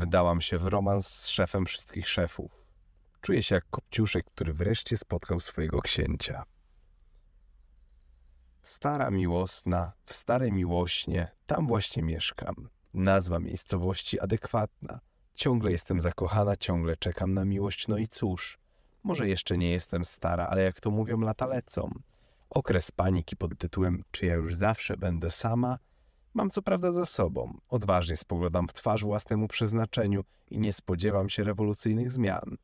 Wdałam się w romans z szefem wszystkich szefów. Czuję się jak kopciuszek, który wreszcie spotkał swojego księcia. Stara miłosna, w starej miłośnie, tam właśnie mieszkam. Nazwa miejscowości adekwatna. Ciągle jestem zakochana, ciągle czekam na miłość, no i cóż. Może jeszcze nie jestem stara, ale jak to mówią, lata lecą. Okres paniki pod tytułem Czy ja już zawsze będę sama – Mam co prawda za sobą, odważnie spoglądam w twarz własnemu przeznaczeniu i nie spodziewam się rewolucyjnych zmian.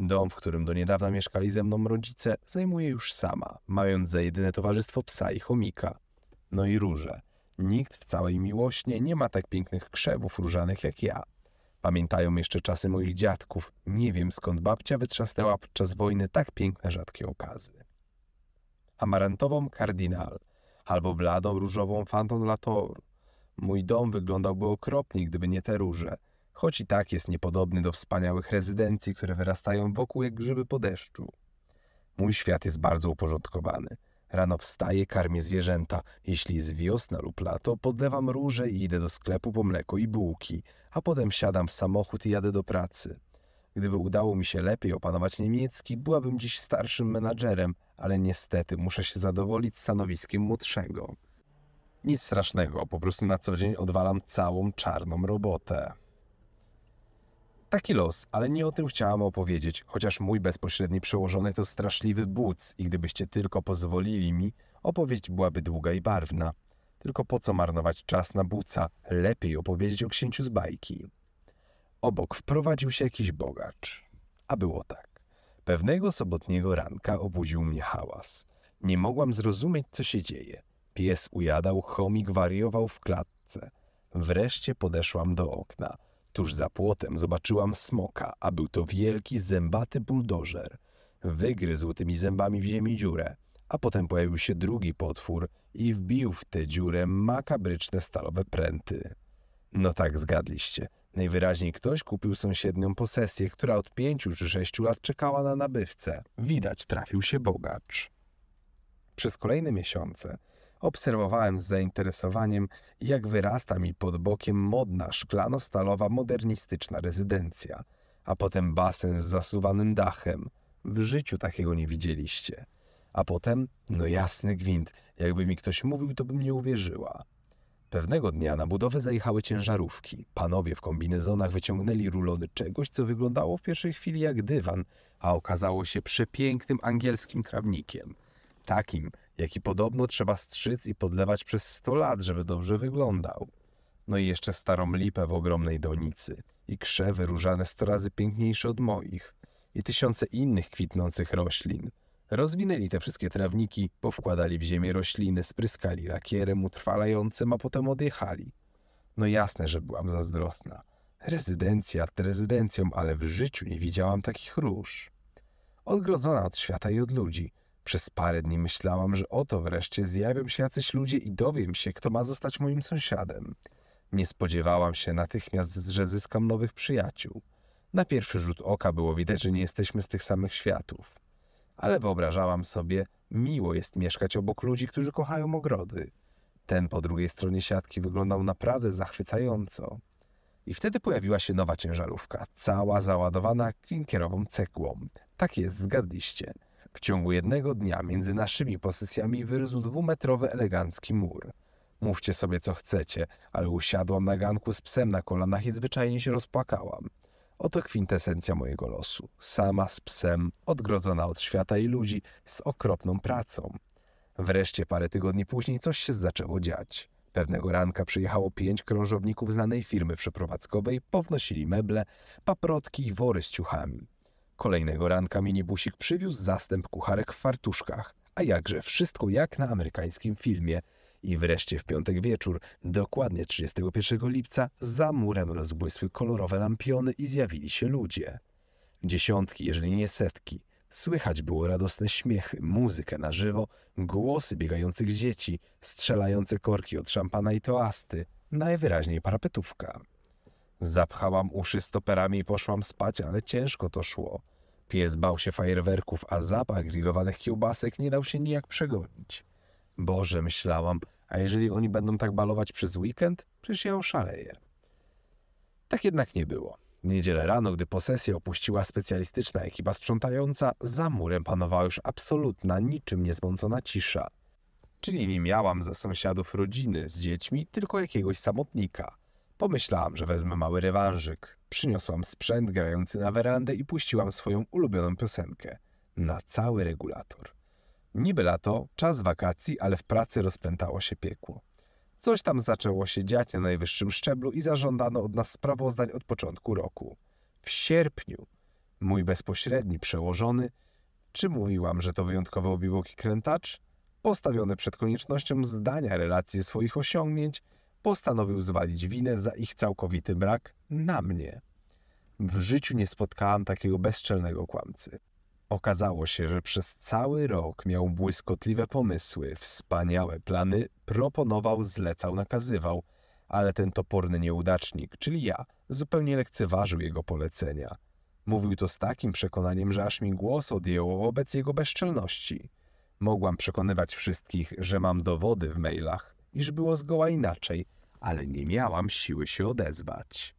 Dom, w którym do niedawna mieszkali ze mną rodzice, zajmuję już sama, mając za jedyne towarzystwo psa i chomika. No i róże. Nikt w całej miłośnie nie ma tak pięknych krzewów różanych jak ja. Pamiętają jeszcze czasy moich dziadków. Nie wiem skąd babcia wytrzasnęła podczas wojny tak piękne rzadkie okazy. Amarantową kardynal – albo bladą różową Phantom Lator. Mój dom wyglądałby okropnie, gdyby nie te róże, choć i tak jest niepodobny do wspaniałych rezydencji, które wyrastają wokół jak grzyby po deszczu. Mój świat jest bardzo uporządkowany. Rano wstaję, karmię zwierzęta. Jeśli jest wiosna lub lato, podlewam róże i idę do sklepu po mleko i bułki, a potem siadam w samochód i jadę do pracy. Gdyby udało mi się lepiej opanować niemiecki, byłabym dziś starszym menadżerem, ale niestety muszę się zadowolić stanowiskiem młodszego. Nic strasznego, po prostu na co dzień odwalam całą czarną robotę. Taki los, ale nie o tym chciałam opowiedzieć, chociaż mój bezpośredni przełożony to straszliwy buc i gdybyście tylko pozwolili mi, opowieść byłaby długa i barwna. Tylko po co marnować czas na buca? Lepiej opowiedzieć o księciu z bajki. Obok wprowadził się jakiś bogacz. A było tak. Pewnego sobotniego ranka obudził mnie hałas. Nie mogłam zrozumieć, co się dzieje. Pies ujadał, chomik wariował w klatce. Wreszcie podeszłam do okna. Tuż za płotem zobaczyłam smoka, a był to wielki, zębaty buldożer. Wygryzł tymi zębami w ziemi dziurę, a potem pojawił się drugi potwór i wbił w tę dziurę makabryczne stalowe pręty. No tak, zgadliście – Najwyraźniej ktoś kupił sąsiednią posesję, która od pięciu czy sześciu lat czekała na nabywcę. Widać, trafił się bogacz. Przez kolejne miesiące obserwowałem z zainteresowaniem, jak wyrasta mi pod bokiem modna, szklano-stalowa, modernistyczna rezydencja, a potem basen z zasuwanym dachem. W życiu takiego nie widzieliście. A potem, no jasny gwint, jakby mi ktoś mówił, to bym nie uwierzyła. Pewnego dnia na budowę zajechały ciężarówki. Panowie w kombinezonach wyciągnęli rulony czegoś, co wyglądało w pierwszej chwili jak dywan, a okazało się przepięknym angielskim trawnikiem. Takim, jaki podobno trzeba strzyc i podlewać przez 100 lat, żeby dobrze wyglądał. No i jeszcze starą lipę w ogromnej donicy i krzewy różane sto razy piękniejsze od moich i tysiące innych kwitnących roślin. Rozwinęli te wszystkie trawniki, powkładali w ziemię rośliny, spryskali lakierem utrwalającym, a potem odjechali. No jasne, że byłam zazdrosna. Rezydencja nad rezydencją, ale w życiu nie widziałam takich róż. Odgrodzona od świata i od ludzi. Przez parę dni myślałam, że oto wreszcie zjawią się jacyś ludzie i dowiem się, kto ma zostać moim sąsiadem. Nie spodziewałam się natychmiast, że zyskam nowych przyjaciół. Na pierwszy rzut oka było widać, że nie jesteśmy z tych samych światów ale wyobrażałam sobie, miło jest mieszkać obok ludzi, którzy kochają ogrody. Ten po drugiej stronie siatki wyglądał naprawdę zachwycająco. I wtedy pojawiła się nowa ciężarówka, cała załadowana klinkierową cegłą. Tak jest, zgadliście. W ciągu jednego dnia między naszymi posesjami wyryzł dwumetrowy elegancki mur. Mówcie sobie co chcecie, ale usiadłam na ganku z psem na kolanach i zwyczajnie się rozpłakałam. Oto kwintesencja mojego losu. Sama z psem, odgrodzona od świata i ludzi, z okropną pracą. Wreszcie parę tygodni później coś się zaczęło dziać. Pewnego ranka przyjechało pięć krążowników znanej firmy przeprowadzkowej, pownosili meble, paprotki i wory z ciuchami. Kolejnego ranka minibusik przywiózł zastęp kucharek w fartuszkach, a jakże wszystko jak na amerykańskim filmie – i wreszcie w piątek wieczór, dokładnie 31 lipca, za murem rozbłysły kolorowe lampiony i zjawili się ludzie. Dziesiątki, jeżeli nie setki. Słychać było radosne śmiechy, muzykę na żywo, głosy biegających dzieci, strzelające korki od szampana i toasty, najwyraźniej parapetówka. Zapchałam uszy stoperami i poszłam spać, ale ciężko to szło. Pies bał się fajerwerków, a zapach grillowanych kiełbasek nie dał się nijak przegonić. Boże, myślałam, a jeżeli oni będą tak balować przez weekend, przecież ja oszaleję. Tak jednak nie było. W niedzielę rano, gdy posesję opuściła specjalistyczna ekipa sprzątająca, za murem panowała już absolutna, niczym niezmącona cisza. Czyli nie miałam ze sąsiadów rodziny z dziećmi, tylko jakiegoś samotnika. Pomyślałam, że wezmę mały rewanżyk. Przyniosłam sprzęt grający na werandę i puściłam swoją ulubioną piosenkę. Na cały regulator. Niby lato, czas wakacji, ale w pracy rozpętało się piekło. Coś tam zaczęło się dziać na najwyższym szczeblu i zażądano od nas sprawozdań od początku roku. W sierpniu mój bezpośredni przełożony, czy mówiłam, że to wyjątkowo obiłoki krętacz, postawiony przed koniecznością zdania relacji swoich osiągnięć, postanowił zwalić winę za ich całkowity brak na mnie. W życiu nie spotkałam takiego bezczelnego kłamcy. Okazało się, że przez cały rok miał błyskotliwe pomysły, wspaniałe plany, proponował, zlecał, nakazywał, ale ten toporny nieudacznik, czyli ja, zupełnie lekceważył jego polecenia. Mówił to z takim przekonaniem, że aż mi głos odjęło wobec jego bezczelności. Mogłam przekonywać wszystkich, że mam dowody w mailach, iż było zgoła inaczej, ale nie miałam siły się odezwać.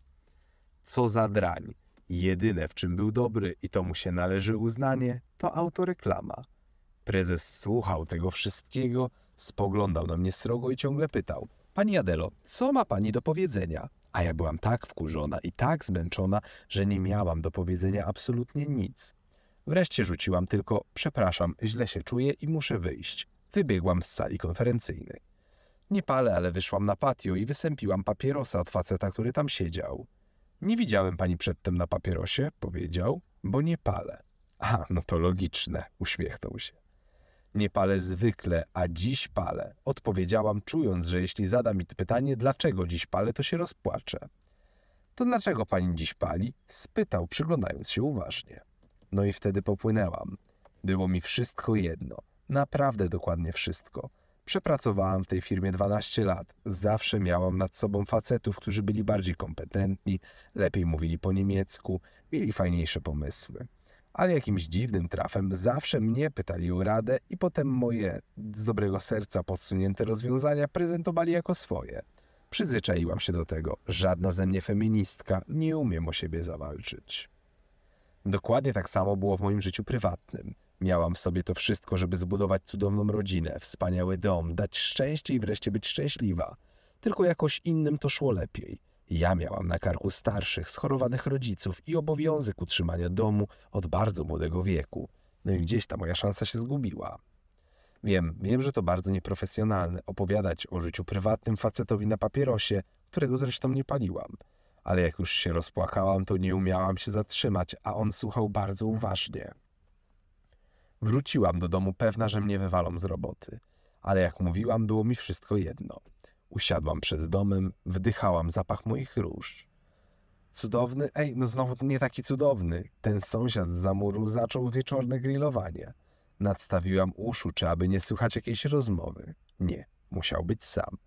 Co za drań! Jedyne, w czym był dobry i to mu się należy uznanie, to autoreklama. Prezes słuchał tego wszystkiego, spoglądał na mnie srogo i ciągle pytał. Pani Adelo, co ma pani do powiedzenia? A ja byłam tak wkurzona i tak zmęczona, że nie miałam do powiedzenia absolutnie nic. Wreszcie rzuciłam tylko, przepraszam, źle się czuję i muszę wyjść. Wybiegłam z sali konferencyjnej. Nie palę, ale wyszłam na patio i wysępiłam papierosa od faceta, który tam siedział. Nie widziałem pani przedtem na papierosie, powiedział, bo nie palę. A, no to logiczne, uśmiechnął się. Nie palę zwykle, a dziś palę. Odpowiedziałam, czując, że jeśli zada mi pytanie, dlaczego dziś palę, to się rozpłaczę. To dlaczego pani dziś pali? spytał, przyglądając się uważnie. No i wtedy popłynęłam. Było mi wszystko jedno, naprawdę dokładnie wszystko. Przepracowałam w tej firmie 12 lat. Zawsze miałam nad sobą facetów, którzy byli bardziej kompetentni, lepiej mówili po niemiecku, mieli fajniejsze pomysły. Ale jakimś dziwnym trafem zawsze mnie pytali o radę i potem moje z dobrego serca podsunięte rozwiązania prezentowali jako swoje. Przyzwyczaiłam się do tego. Żadna ze mnie feministka nie umie o siebie zawalczyć. Dokładnie tak samo było w moim życiu prywatnym. Miałam w sobie to wszystko, żeby zbudować cudowną rodzinę, wspaniały dom, dać szczęście i wreszcie być szczęśliwa. Tylko jakoś innym to szło lepiej. Ja miałam na karku starszych, schorowanych rodziców i obowiązek utrzymania domu od bardzo młodego wieku. No i gdzieś ta moja szansa się zgubiła. Wiem, wiem, że to bardzo nieprofesjonalne opowiadać o życiu prywatnym facetowi na papierosie, którego zresztą nie paliłam. Ale jak już się rozpłakałam, to nie umiałam się zatrzymać, a on słuchał bardzo uważnie. Wróciłam do domu pewna, że mhm. mnie wywalą z roboty. Ale jak mówiłam, było mi wszystko jedno. Usiadłam przed domem, wdychałam zapach moich róż. Cudowny, ej, no znowu nie taki cudowny. Ten sąsiad z muru zaczął wieczorne grillowanie. Nadstawiłam uszu, czy aby nie słychać jakiejś rozmowy. Nie, musiał być sam.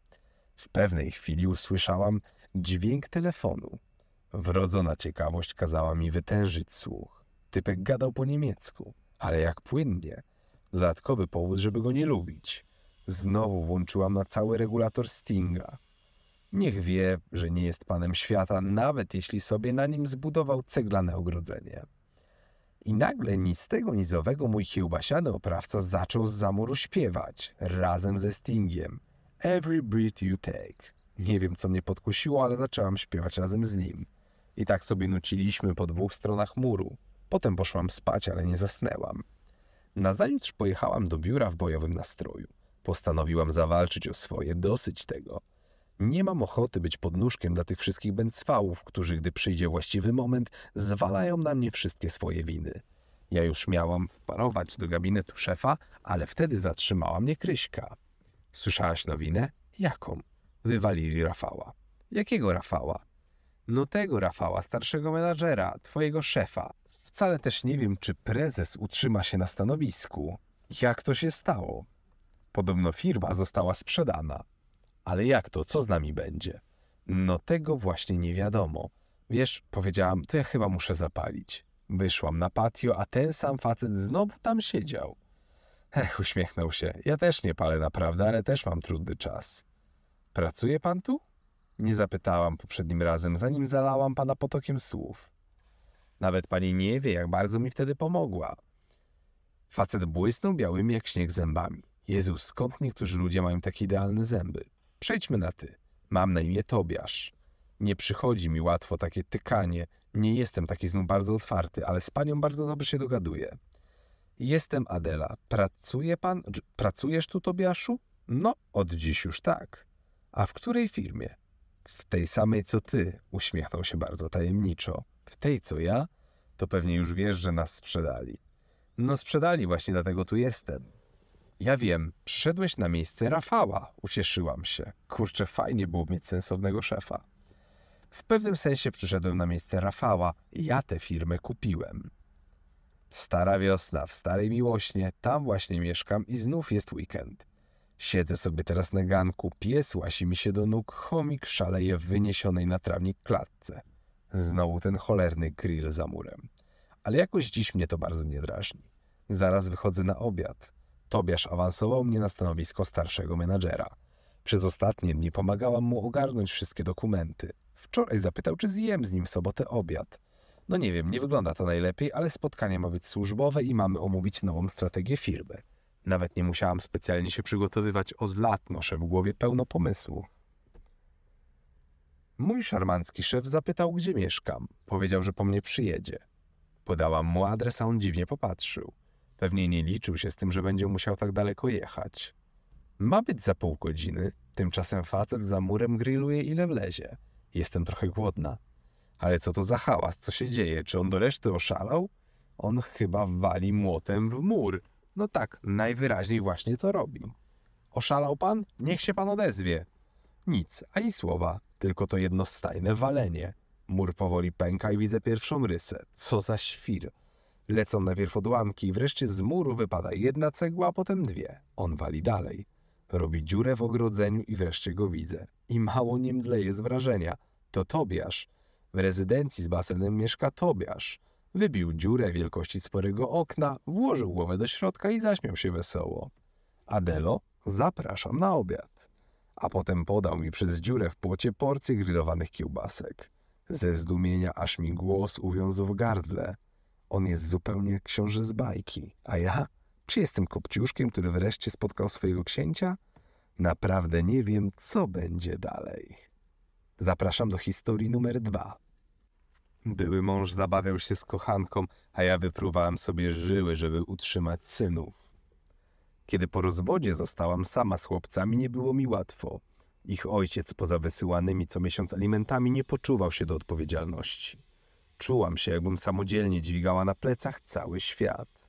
W pewnej chwili usłyszałam dźwięk telefonu. Wrodzona ciekawość kazała mi wytężyć słuch. Typek gadał po niemiecku ale jak płynnie. Dodatkowy powód, żeby go nie lubić. Znowu włączyłam na cały regulator Stinga. Niech wie, że nie jest panem świata, nawet jeśli sobie na nim zbudował ceglane ogrodzenie. I nagle nistego tego nizowego mój kiełbasiany oprawca zaczął z zamoru śpiewać, razem ze Stingiem. Every breath you take. Nie wiem, co mnie podkusiło, ale zaczęłam śpiewać razem z nim. I tak sobie nuciliśmy po dwóch stronach muru. Potem poszłam spać, ale nie zasnęłam. Nazajutrz pojechałam do biura w bojowym nastroju. Postanowiłam zawalczyć o swoje, dosyć tego. Nie mam ochoty być podnóżkiem dla tych wszystkich bęcwałów, którzy, gdy przyjdzie właściwy moment, zwalają na mnie wszystkie swoje winy. Ja już miałam wparować do gabinetu szefa, ale wtedy zatrzymała mnie Kryśka. Słyszałaś nowinę? Jaką? Wywalili Rafała. Jakiego Rafała? No tego Rafała, starszego menadżera, twojego szefa. Wcale też nie wiem, czy prezes utrzyma się na stanowisku. Jak to się stało? Podobno firma została sprzedana. Ale jak to? Co z nami będzie? No tego właśnie nie wiadomo. Wiesz, powiedziałam, to ja chyba muszę zapalić. Wyszłam na patio, a ten sam facet znowu tam siedział. Ech, uśmiechnął się. Ja też nie palę naprawdę, ale też mam trudny czas. Pracuje pan tu? Nie zapytałam poprzednim razem, zanim zalałam pana potokiem słów. Nawet pani nie wie, jak bardzo mi wtedy pomogła. Facet błysnął białymi jak śnieg zębami. Jezu, skąd niektórzy ludzie mają takie idealne zęby? Przejdźmy na ty. Mam na imię Tobiasz. Nie przychodzi mi łatwo takie tykanie. Nie jestem taki znów bardzo otwarty, ale z panią bardzo dobrze się dogaduję. Jestem Adela. Pracuje pan? Pracujesz tu, Tobiaszu? No, od dziś już tak. A w której firmie? W tej samej co ty, uśmiechnął się bardzo tajemniczo w tej co ja, to pewnie już wiesz, że nas sprzedali. No sprzedali, właśnie dlatego tu jestem. Ja wiem, przyszedłeś na miejsce Rafała, ucieszyłam się. Kurczę, fajnie było mieć sensownego szefa. W pewnym sensie przyszedłem na miejsce Rafała, ja tę firmę kupiłem. Stara wiosna, w Starej Miłośnie, tam właśnie mieszkam i znów jest weekend. Siedzę sobie teraz na ganku, pies łasi mi się do nóg, chomik szaleje w wyniesionej na trawnik klatce. Znowu ten cholerny grill za murem. Ale jakoś dziś mnie to bardzo nie drażni. Zaraz wychodzę na obiad. Tobiasz awansował mnie na stanowisko starszego menadżera. Przez ostatnie dni pomagałam mu ogarnąć wszystkie dokumenty. Wczoraj zapytał, czy zjem z nim w sobotę obiad. No nie wiem, nie wygląda to najlepiej, ale spotkanie ma być służbowe i mamy omówić nową strategię firmy. Nawet nie musiałam specjalnie się przygotowywać, od lat noszę w głowie pełno pomysłów. Mój szarmancki szef zapytał, gdzie mieszkam. Powiedział, że po mnie przyjedzie. Podałam mu adres, a on dziwnie popatrzył. Pewnie nie liczył się z tym, że będzie musiał tak daleko jechać. Ma być za pół godziny. Tymczasem facet za murem grilluje ile wlezie. Jestem trochę głodna. Ale co to za hałas? Co się dzieje? Czy on do reszty oszalał? On chyba wali młotem w mur. No tak, najwyraźniej właśnie to robi. Oszalał pan? Niech się pan odezwie. Nic, ani słowa tylko to jednostajne walenie. Mur powoli pęka i widzę pierwszą rysę. Co za świr. Lecą najpierw odłamki, wreszcie z muru wypada jedna cegła, a potem dwie. On wali dalej. Robi dziurę w ogrodzeniu i wreszcie go widzę. I mało nie mdleje z wrażenia. To Tobiasz. W rezydencji z basenem mieszka Tobiasz. Wybił dziurę wielkości sporego okna, włożył głowę do środka i zaśmiał się wesoło. Adelo, zapraszam na obiad a potem podał mi przez dziurę w płocie porcję grillowanych kiełbasek. Ze zdumienia aż mi głos uwiązł w gardle. On jest zupełnie jak książę z bajki, a ja? Czy jestem kopciuszkiem, który wreszcie spotkał swojego księcia? Naprawdę nie wiem, co będzie dalej. Zapraszam do historii numer dwa. Były mąż zabawiał się z kochanką, a ja wypruwałem sobie żyły, żeby utrzymać synów. Kiedy po rozwodzie zostałam sama z chłopcami, nie było mi łatwo. Ich ojciec poza wysyłanymi co miesiąc alimentami nie poczuwał się do odpowiedzialności. Czułam się, jakbym samodzielnie dźwigała na plecach cały świat.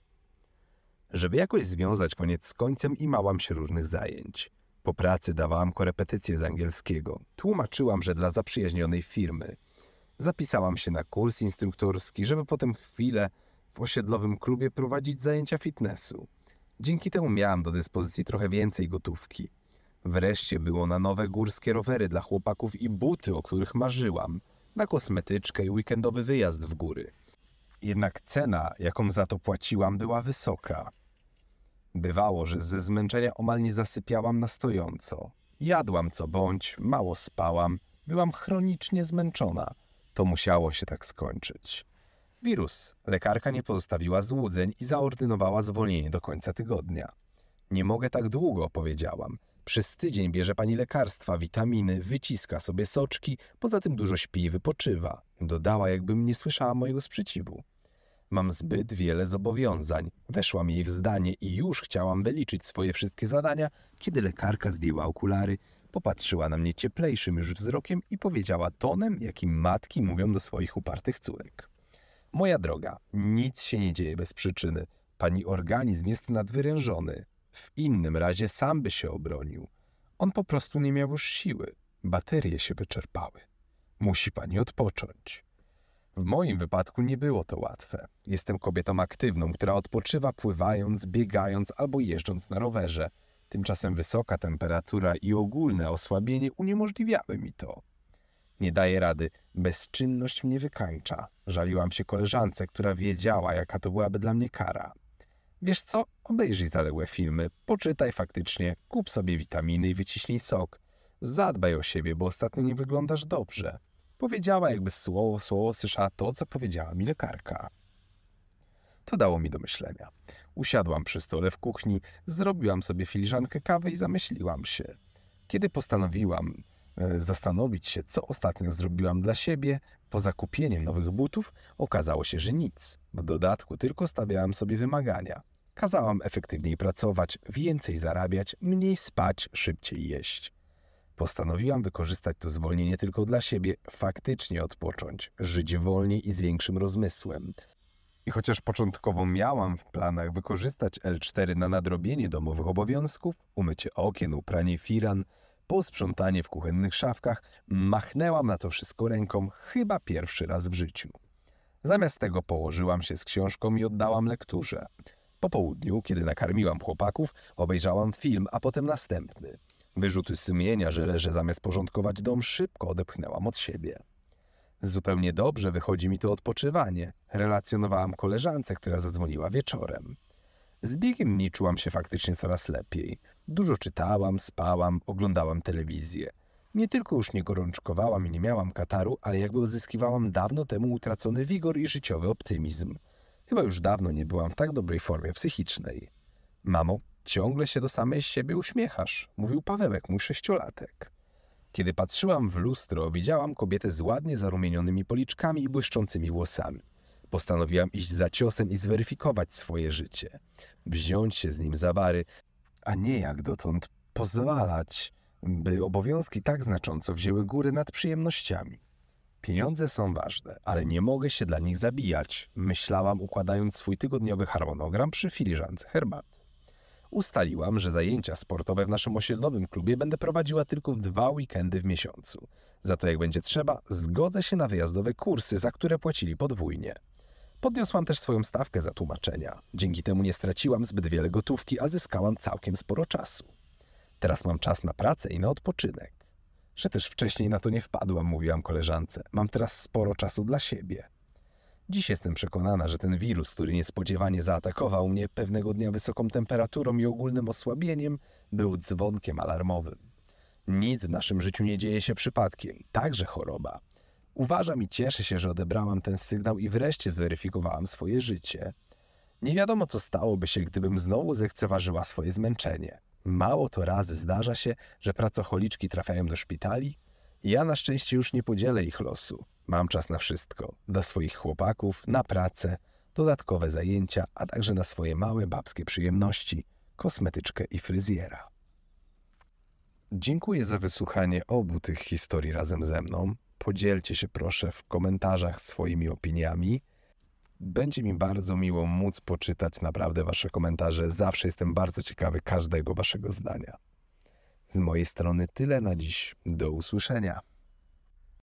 Żeby jakoś związać koniec z końcem, imałam się różnych zajęć. Po pracy dawałam korepetycje z angielskiego. Tłumaczyłam, że dla zaprzyjaźnionej firmy. Zapisałam się na kurs instruktorski, żeby potem chwilę w osiedlowym klubie prowadzić zajęcia fitnessu. Dzięki temu miałam do dyspozycji trochę więcej gotówki. Wreszcie było na nowe górskie rowery dla chłopaków i buty, o których marzyłam, na kosmetyczkę i weekendowy wyjazd w góry. Jednak cena, jaką za to płaciłam, była wysoka. Bywało, że ze zmęczenia omal nie zasypiałam na stojąco. Jadłam co bądź, mało spałam, byłam chronicznie zmęczona. To musiało się tak skończyć wirus. Lekarka nie pozostawiła złudzeń i zaordynowała zwolnienie do końca tygodnia. Nie mogę tak długo, powiedziałam. Przez tydzień bierze pani lekarstwa, witaminy, wyciska sobie soczki, poza tym dużo śpi i wypoczywa. Dodała, jakbym nie słyszała mojego sprzeciwu. Mam zbyt wiele zobowiązań. Weszłam jej w zdanie i już chciałam wyliczyć swoje wszystkie zadania, kiedy lekarka zdjęła okulary, popatrzyła na mnie cieplejszym już wzrokiem i powiedziała tonem, jakim matki mówią do swoich upartych córek. Moja droga, nic się nie dzieje bez przyczyny. Pani organizm jest nadwyrężony. W innym razie sam by się obronił. On po prostu nie miał już siły. Baterie się wyczerpały. Musi pani odpocząć. W moim wypadku nie było to łatwe. Jestem kobietą aktywną, która odpoczywa pływając, biegając albo jeżdżąc na rowerze. Tymczasem wysoka temperatura i ogólne osłabienie uniemożliwiały mi to. Nie daję rady. Bezczynność mnie wykańcza. Żaliłam się koleżance, która wiedziała, jaka to byłaby dla mnie kara. Wiesz co? Obejrzyj zaległe filmy, poczytaj faktycznie, kup sobie witaminy i wyciśnij sok. Zadbaj o siebie, bo ostatnio nie wyglądasz dobrze. Powiedziała, jakby słowo słowo słyszała to, co powiedziała mi lekarka. To dało mi do myślenia. Usiadłam przy stole w kuchni, zrobiłam sobie filiżankę kawy i zamyśliłam się. Kiedy postanowiłam, E, zastanowić się, co ostatnio zrobiłam dla siebie po zakupieniu nowych butów, okazało się, że nic. W dodatku tylko stawiałam sobie wymagania. Kazałam efektywniej pracować, więcej zarabiać, mniej spać, szybciej jeść. Postanowiłam wykorzystać to zwolnienie tylko dla siebie, faktycznie odpocząć, żyć wolniej i z większym rozmysłem. I chociaż początkowo miałam w planach wykorzystać L4 na nadrobienie domowych obowiązków, umycie okien, upranie firan, posprzątanie w kuchennych szafkach, machnęłam na to wszystko ręką chyba pierwszy raz w życiu. Zamiast tego położyłam się z książką i oddałam lekturze. Po południu, kiedy nakarmiłam chłopaków, obejrzałam film, a potem następny. Wyrzuty sumienia, że leżę zamiast porządkować dom, szybko odepchnęłam od siebie. Zupełnie dobrze wychodzi mi to odpoczywanie. Relacjonowałam koleżance, która zadzwoniła wieczorem. Z biegiem dni czułam się faktycznie coraz lepiej. Dużo czytałam, spałam, oglądałam telewizję. Nie tylko już nie gorączkowałam i nie miałam kataru, ale jakby odzyskiwałam dawno temu utracony wigor i życiowy optymizm. Chyba już dawno nie byłam w tak dobrej formie psychicznej. Mamo, ciągle się do samej siebie uśmiechasz, mówił Pawełek, mój sześciolatek. Kiedy patrzyłam w lustro, widziałam kobietę z ładnie zarumienionymi policzkami i błyszczącymi włosami. Postanowiłam iść za ciosem i zweryfikować swoje życie, wziąć się z nim za bary, a nie jak dotąd pozwalać, by obowiązki tak znacząco wzięły góry nad przyjemnościami. Pieniądze są ważne, ale nie mogę się dla nich zabijać, myślałam układając swój tygodniowy harmonogram przy filiżance herbaty. Ustaliłam, że zajęcia sportowe w naszym osiedlowym klubie będę prowadziła tylko w dwa weekendy w miesiącu. Za to jak będzie trzeba, zgodzę się na wyjazdowe kursy, za które płacili podwójnie. Podniosłam też swoją stawkę za tłumaczenia. Dzięki temu nie straciłam zbyt wiele gotówki, a zyskałam całkiem sporo czasu. Teraz mam czas na pracę i na odpoczynek. Że też wcześniej na to nie wpadłam, mówiłam koleżance. Mam teraz sporo czasu dla siebie. Dziś jestem przekonana, że ten wirus, który niespodziewanie zaatakował mnie pewnego dnia wysoką temperaturą i ogólnym osłabieniem, był dzwonkiem alarmowym. Nic w naszym życiu nie dzieje się przypadkiem, także choroba. Uważam i cieszę się, że odebrałam ten sygnał i wreszcie zweryfikowałam swoje życie. Nie wiadomo, co stałoby się, gdybym znowu zechceważyła swoje zmęczenie. Mało to razy zdarza się, że pracocholiczki trafiają do szpitali. Ja na szczęście już nie podzielę ich losu. Mam czas na wszystko: dla swoich chłopaków, na pracę, dodatkowe zajęcia, a także na swoje małe babskie przyjemności kosmetyczkę i fryzjera. Dziękuję za wysłuchanie obu tych historii razem ze mną. Podzielcie się proszę w komentarzach swoimi opiniami. Będzie mi bardzo miło móc poczytać naprawdę Wasze komentarze. Zawsze jestem bardzo ciekawy każdego Waszego zdania. Z mojej strony tyle na dziś. Do usłyszenia.